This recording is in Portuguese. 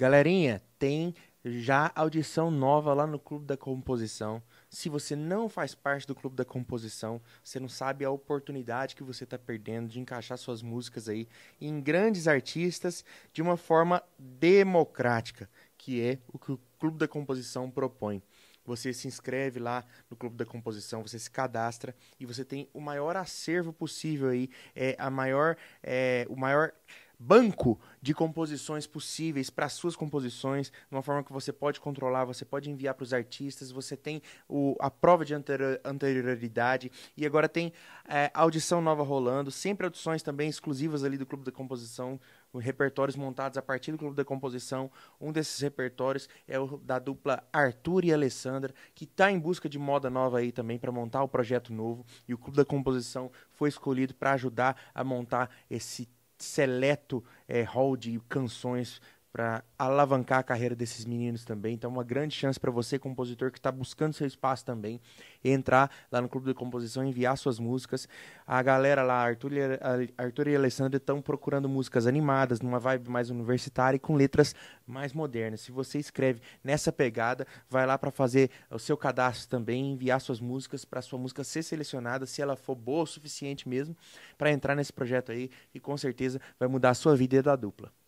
Galerinha, tem já audição nova lá no Clube da Composição. Se você não faz parte do Clube da Composição, você não sabe a oportunidade que você está perdendo de encaixar suas músicas aí em grandes artistas de uma forma democrática, que é o que o Clube da Composição propõe. Você se inscreve lá no Clube da Composição, você se cadastra e você tem o maior acervo possível aí, é a maior, é, o maior banco de composições possíveis para suas composições, de uma forma que você pode controlar, você pode enviar para os artistas, você tem o, a prova de anterioridade e agora tem é, audição nova rolando, sempre audições também exclusivas ali do Clube da Composição, repertórios montados a partir do Clube da Composição. Um desses repertórios é o da dupla Arthur e Alessandra, que está em busca de moda nova aí também para montar o projeto novo. E o Clube da Composição foi escolhido para ajudar a montar esse seleto é, hall de canções para alavancar a carreira desses meninos também. Então, é uma grande chance para você, compositor, que está buscando seu espaço também, entrar lá no Clube de Composição, enviar suas músicas. A galera lá, Arthur, Arthur e Alessandra, estão procurando músicas animadas, numa vibe mais universitária e com letras mais modernas. Se você escreve nessa pegada, vai lá para fazer o seu cadastro também, enviar suas músicas para sua música ser selecionada, se ela for boa o suficiente mesmo, para entrar nesse projeto aí e com certeza vai mudar a sua vida e a da dupla.